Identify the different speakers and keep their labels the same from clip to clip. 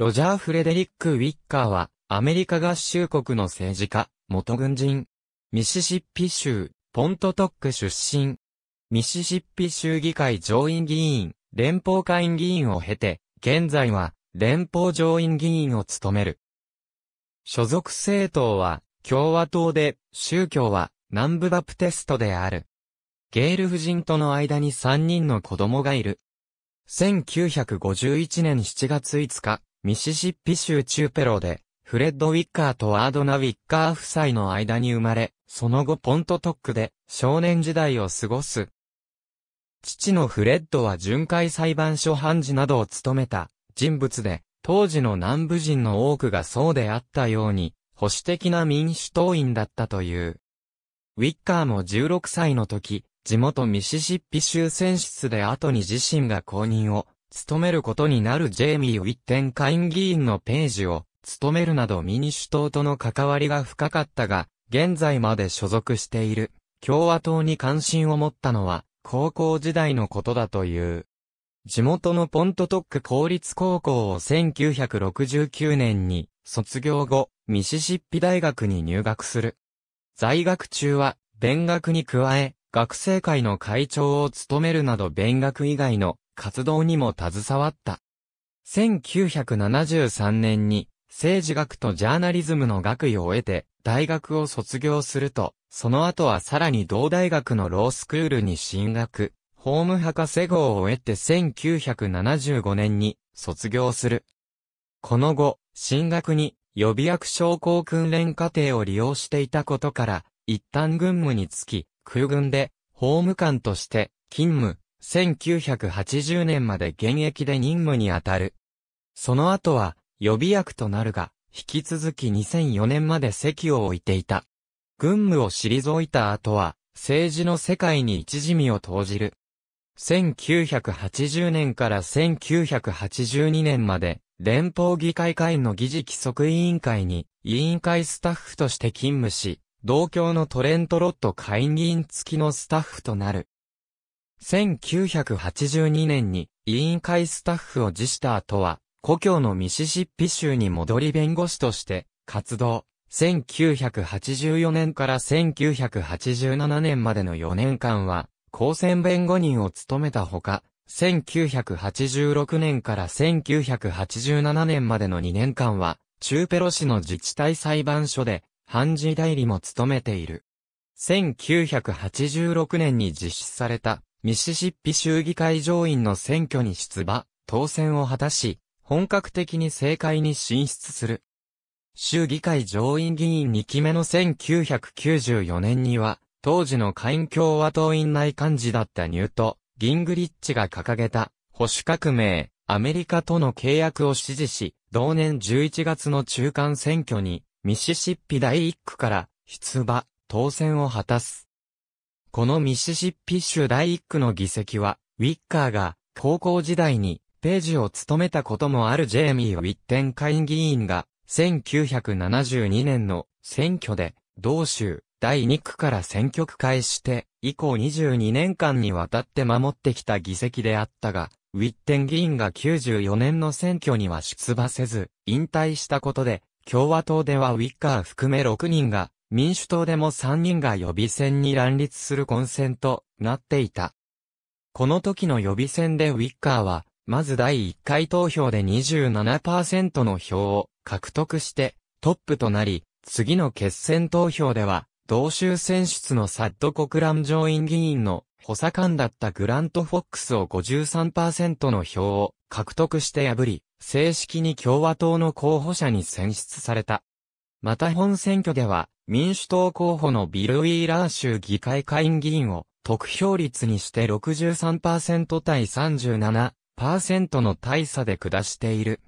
Speaker 1: ロジャー・フレデリック・ウィッカーは、アメリカ合衆国の政治家、元軍人。ミシシッピ州、ポントトック出身。ミシシッピ州議会上院議員、連邦下院議員を経て、現在は、連邦上院議員を務める。所属政党は、共和党で、宗教は、南部バプテストである。ゲール夫人との間に3人の子供がいる。1951年7月5日、ミシシッピ州中ペロで、フレッド・ウィッカーとワードナ・ウィッカー夫妻の間に生まれ、その後ポントトックで少年時代を過ごす。父のフレッドは巡回裁判所判事などを務めた人物で、当時の南部人の多くがそうであったように、保守的な民主党員だったという。ウィッカーも16歳の時、地元ミシシッピ州選出で後に自身が公認を務めることになるジェイミー・ウィッテン下院議員のページを務めるなど民主党との関わりが深かったが、現在まで所属している共和党に関心を持ったのは高校時代のことだという。地元のポントトック公立高校を1969年に卒業後、ミシシッピ大学に入学する。在学中は、勉学に加え、学生会の会長を務めるなど勉学以外の活動にも携わった。1973年に政治学とジャーナリズムの学位を得て大学を卒業すると、その後はさらに同大学のロースクールに進学、法務博士号を得て1975年に卒業する。この後、進学に予備役将校訓練課程を利用していたことから、一旦軍務につき、空軍で法務官として勤務、1980年まで現役で任務に当たる。その後は、予備役となるが、引き続き2004年まで席を置いていた。軍務を退いた後は、政治の世界に一時身を投じる。1980年から1982年まで、連邦議会会の議事規則委員会に、委員会スタッフとして勤務し、同郷のトレント・ロット会議員付きのスタッフとなる。1982年に委員会スタッフを辞した後は、故郷のミシシッピ州に戻り弁護士として活動。1984年から1987年までの4年間は、公選弁護人を務めたほか、1986年から1987年までの2年間は、中ペロ市の自治体裁判所で、判事代理も務めている。1986年に実施された、ミシシッピ州議会上院の選挙に出馬、当選を果たし、本格的に政界に進出する。州議会上院議員2期目の1994年には、当時の下院共和党院内幹事だったニュート、ギングリッチが掲げた、保守革命、アメリカとの契約を支持し、同年11月の中間選挙に、ミシシッピ第1区から、出馬、当選を果たす。このミシシッピ州第1区の議席は、ウィッカーが高校時代にページを務めたこともあるジェイミー・ウィッテン会議員が、1972年の選挙で、同州第2区から選挙区開して、以降22年間にわたって守ってきた議席であったが、ウィッテン議員が94年の選挙には出馬せず、引退したことで、共和党ではウィッカー含め6人が民主党でも3人が予備選に乱立する混戦となっていた。この時の予備選でウィッカーは、まず第1回投票で27%の票を獲得してトップとなり、次の決選投票では、同州選出のサッド国蘭上院議員の補佐官だったグラント・フォックスを53%の票を獲得して破り、正式に共和党の候補者に選出された。また本選挙では、民主党候補のビル・ウィーラー州議会下院議員を得票率にして63%対37%の大差で下している。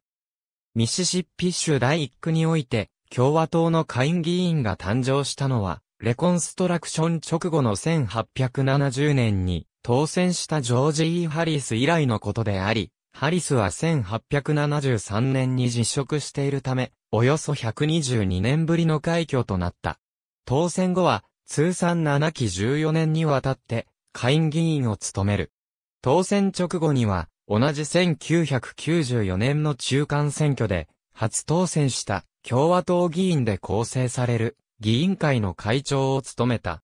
Speaker 1: ミシシッピ州第1区において共和党の下院議員が誕生したのはレコンストラクション直後の1870年に当選したジョージ・ E・ ハリス以来のことであり、ハリスは1873年に実職しているため、およそ122年ぶりの開挙となった。当選後は、通算7期14年にわたって、下院議員を務める。当選直後には、同じ1994年の中間選挙で、初当選した共和党議員で構成される議員会の会長を務めた。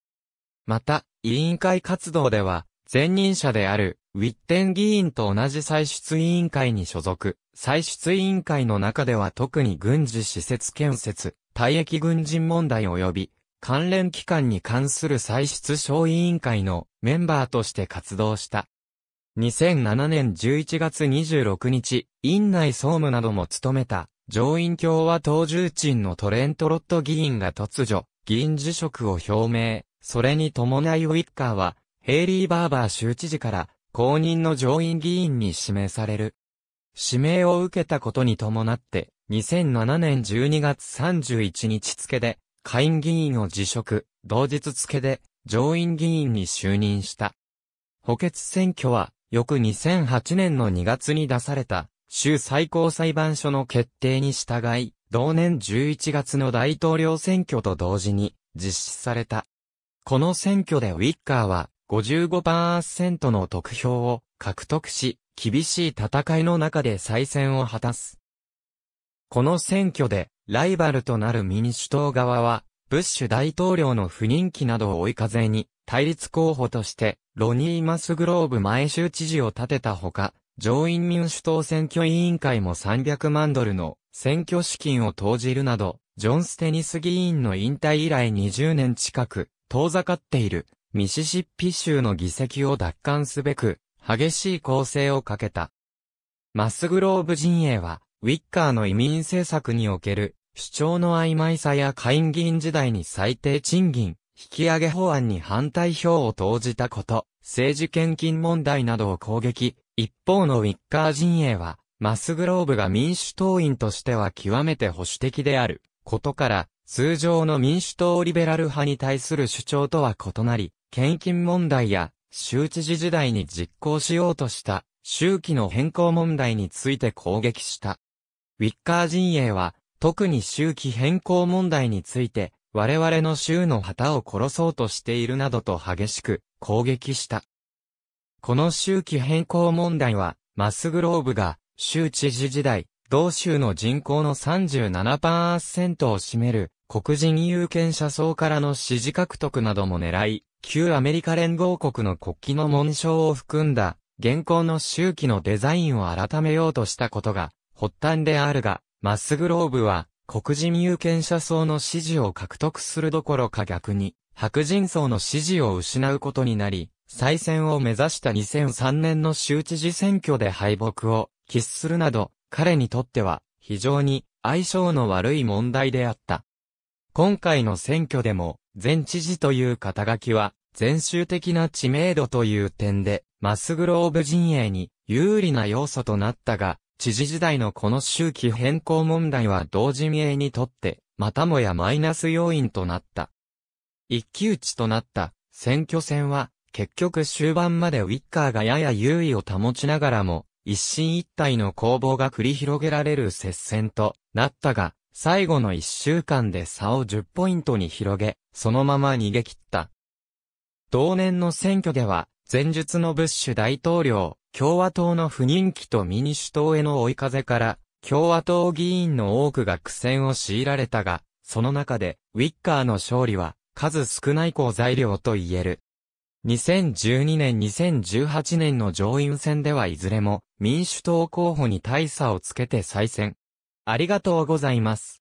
Speaker 1: また、委員会活動では、前任者であるウィッテン議員と同じ歳出委員会に所属。歳出委員会の中では特に軍事施設建設、退役軍人問題及び、関連機関に関する歳出小委員会のメンバーとして活動した。2007年11月26日、院内総務なども務めた、上院共和党重鎮のトレント・ロット議員が突如、議員辞職を表明。それに伴いウィッカーは、ヘイリー・バーバー州知事から、公認の上院議員に指名される。指名を受けたことに伴って、2007年12月31日付で、下院議員を辞職、同日付で、上院議員に就任した。補欠選挙は、翌2008年の2月に出された、州最高裁判所の決定に従い、同年11月の大統領選挙と同時に実施された。この選挙でウィッカーは55%の得票を獲得し、厳しい戦いの中で再選を果たす。この選挙で、ライバルとなる民主党側は、ブッシュ大統領の不人気などを追い風に、対立候補として、ロニー・マスグローブ前州知事を立てたほか、上院民主党選挙委員会も300万ドルの選挙資金を投じるなど、ジョン・ステニス議員の引退以来20年近く、遠ざかっているミシシッピ州の議席を奪還すべく、激しい攻勢をかけた。マスグローブ陣営は、ウィッカーの移民政策における、主張の曖昧さや下院議員時代に最低賃金、引き上げ法案に反対票を投じたこと、政治献金問題などを攻撃、一方のウィッカー陣営は、マスグローブが民主党員としては極めて保守的であることから、通常の民主党リベラル派に対する主張とは異なり、献金問題や州知事時代に実行しようとした周期の変更問題について攻撃した。ウィッカー陣営は特に周期変更問題について我々の州の旗を殺そうとしているなどと激しく攻撃した。この周期変更問題はマスグローブが州知事時代同州の人口の37%を占める黒人有権者層からの支持獲得なども狙い、旧アメリカ連合国の国旗の紋章を含んだ、現行の周期のデザインを改めようとしたことが、発端であるが、マスグローブは、黒人有権者層の支持を獲得するどころか逆に、白人層の支持を失うことになり、再選を目指した2003年の州知事選挙で敗北を喫するなど、彼にとっては非常に相性の悪い問題であった。今回の選挙でも、前知事という肩書きは、全州的な知名度という点で、マスグローブ陣営に有利な要素となったが、知事時代のこの周期変更問題は同陣営にとって、またもやマイナス要因となった。一騎打ちとなった選挙戦は、結局終盤までウィッカーがやや優位を保ちながらも、一進一退の攻防が繰り広げられる接戦となったが、最後の一週間で差を10ポイントに広げ、そのまま逃げ切った。同年の選挙では、前述のブッシュ大統領、共和党の不人気と民主党への追い風から、共和党議員の多くが苦戦を強いられたが、その中で、ウィッカーの勝利は、数少ない好材料と言える。2012年2018年の上院選ではいずれも民主党候補に大差をつけて再選。ありがとうございます。